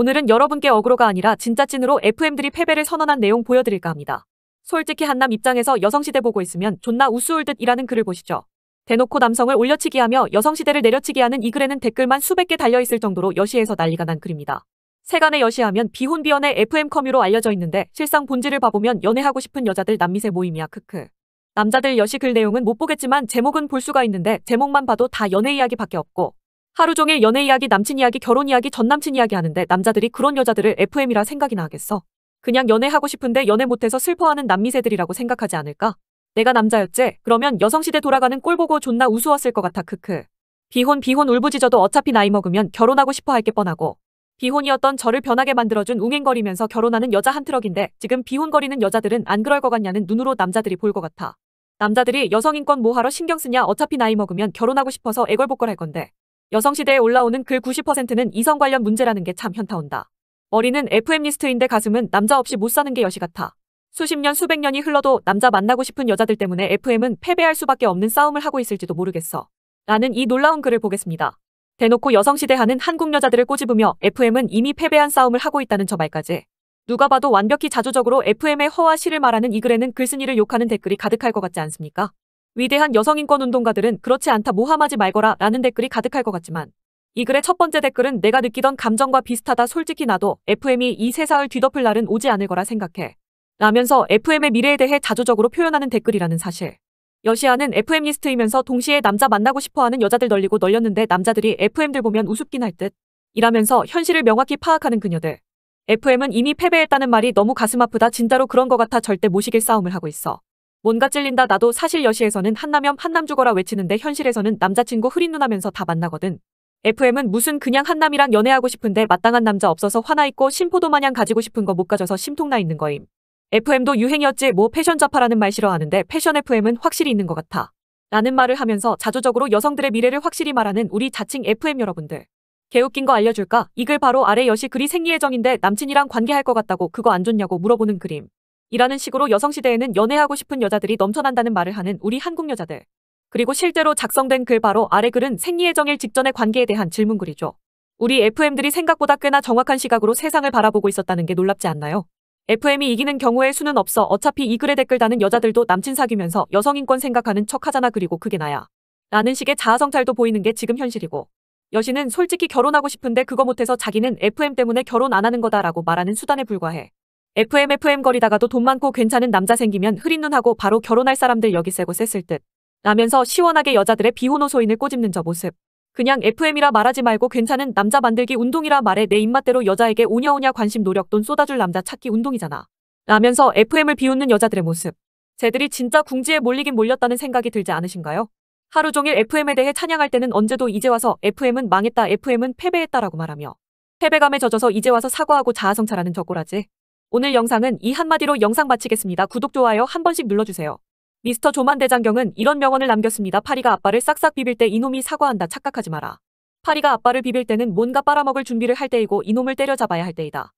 오늘은 여러분께 어그로가 아니라 진짜 찐으로 FM들이 패배를 선언한 내용 보여드릴까 합니다. 솔직히 한남 입장에서 여성시대 보고 있으면 존나 우스울 듯이라는 글을 보시죠. 대놓고 남성을 올려치기하며 여성시대를 내려치기하는 이 글에는 댓글만 수백 개 달려있을 정도로 여시에서 난리가 난 글입니다. 세간의 여시하면 비혼비혼의 FM 커뮤로 알려져 있는데 실상 본질을 봐보면 연애하고 싶은 여자들 남미세 모임이야 크크. 남자들 여시 글 내용은 못 보겠지만 제목은 볼 수가 있는데 제목만 봐도 다 연애 이야기밖에 없고 하루 종일 연애 이야기, 남친 이야기, 결혼 이야기, 전 남친 이야기 하는데 남자들이 그런 여자들을 FM이라 생각이나 하겠어. 그냥 연애하고 싶은데 연애 못해서 슬퍼하는 남미새들이라고 생각하지 않을까? 내가 남자였지? 그러면 여성시대 돌아가는 꼴 보고 존나 우스웠을 것 같아 크크. 비혼 비혼 울부짖어도 어차피 나이 먹으면 결혼하고 싶어 할 게 뻔하고 비혼이었던 저를 변하게 만들어준 웅행거리면서 결혼하는 여자 한 트럭인데 지금 비혼거리는 여자들은 안 그럴 것 같냐는 눈으로 남자들이 볼 것 같아. 남자들이 여성인권 뭐하러 신경 쓰냐 어차피 나이 먹으면 결혼하고 싶어서 애걸복걸할 건데 여성시대에 올라오는 글 90%는 이성 관련 문제라는 게 참 현타온다. 머리는 FM리스트인데 가슴은 남자 없이 못 사는 게 여시 같아. 수십 년 수백 년이 흘러도 남자 만나고 싶은 여자들 때문에 FM은 패배할 수밖에 없는 싸움을 하고 있을지도 모르겠어. 라는 이 놀라운 글을 보겠습니다. 대놓고 여성시대 하는 한국 여자들을 꼬집으며 FM은 이미 패배한 싸움을 하고 있다는 저 말까지. 누가 봐도 완벽히 자조적으로 FM의 허와 실을 말하는 이 글에는 글쓴이를 욕하는 댓글이 가득할 것 같지 않습니까? 위대한 여성인권운동가들은 그렇지 않다 모함하지 말거라 라는 댓글이 가득할 것 같지만 이 글의 첫 번째 댓글은 내가 느끼던 감정과 비슷하다 솔직히 나도 FM이 이 세상을 뒤덮을 날은 오지 않을 거라 생각해 라면서 FM의 미래에 대해 자조적으로 표현하는 댓글이라는 사실 여시아는 FM 리스트이면서 동시에 남자 만나고 싶어하는 여자들 널리고 널렸는데 남자들이 FM들 보면 우습긴 할 듯 이라면서 현실을 명확히 파악하는 그녀들 FM은 이미 패배했다는 말이 너무 가슴 아프다 진짜로 그런 것 같아 절대 모시길 싸움을 하고 있어 뭔가 찔린다 나도 사실 여시에서는 한남염 한남 죽어라 외치는데 현실에서는 남자친구 흐린 눈하면서 다 만나거든. FM은 무슨 그냥 한남이랑 연애하고 싶은데 마땅한 남자 없어서 화나 있고 심포도 마냥 가지고 싶은 거 못 가져서 심통나 있는 거임. FM도 유행이었지 뭐 패션 자파라는 말 싫어하는데 패션 FM은 확실히 있는 것 같아. 라는 말을 하면서 자조적으로 여성들의 미래를 확실히 말하는 우리 자칭 FM 여러분들. 개웃긴 거 알려줄까? 이글 바로 아래 여시 글이 생리예 정인데 남친이랑 관계할 것 같다고 그거 안 좋냐고 물어보는 그림. 이라는 식으로 여성시대에는 연애하고 싶은 여자들이 넘쳐난다는 말을 하는 우리 한국 여자들. 그리고 실제로 작성된 글 바로 아래 글은 생리의 정일 직전의 관계에 대한 질문글이죠. 우리 FM들이 생각보다 꽤나 정확한 시각으로 세상을 바라보고 있었다는 게 놀랍지 않나요? FM이 이기는 경우에 수는 없어 어차피 이 글에 댓글 다는 여자들도 남친 사귀면서 여성인권 생각하는 척 하잖아 그리고 그게 나야. 라는 식의 자아성찰도 보이는 게 지금 현실이고 여신은 솔직히 결혼하고 싶은데 그거 못해서 자기는 FM 때문에 결혼 안 하는 거다라고 말하는 수단에 불과해. FMFM 거리다가도 돈 많고 괜찮은 남자 생기면 흐린 눈하고 바로 결혼할 사람들 여기 세고 셌을 듯. 라면서 시원하게 여자들의 비혼 호소인을 꼬집는 저 모습. 그냥 FM이라 말하지 말고 괜찮은 남자 만들기 운동이라 말해 내 입맛대로 여자에게 오냐오냐 관심 노력 돈 쏟아줄 남자 찾기 운동이잖아. 라면서 FM을 비웃는 여자들의 모습. 쟤들이 진짜 궁지에 몰리긴 몰렸다는 생각이 들지 않으신가요? 하루 종일 FM에 대해 찬양할 때는 언제도 이제 와서 FM은 망했다, FM은 패배했다라고 말하며 패배감에 젖어서 이제 와서 사과하고 자아성찰하는 저꼬라지. 오늘 영상은 이 한마디로 영상 마치겠습니다. 구독, 좋아요 한 번씩 눌러주세요. 미스터 조만 대장경은 이런 명언을 남겼습니다. 파리가 아빠를 싹싹 비빌 때 이놈이 사과한다 착각하지 마라. 파리가 아빠를 비빌 때는 뭔가 빨아먹을 준비를 할 때이고 이놈을 때려잡아야 할 때이다.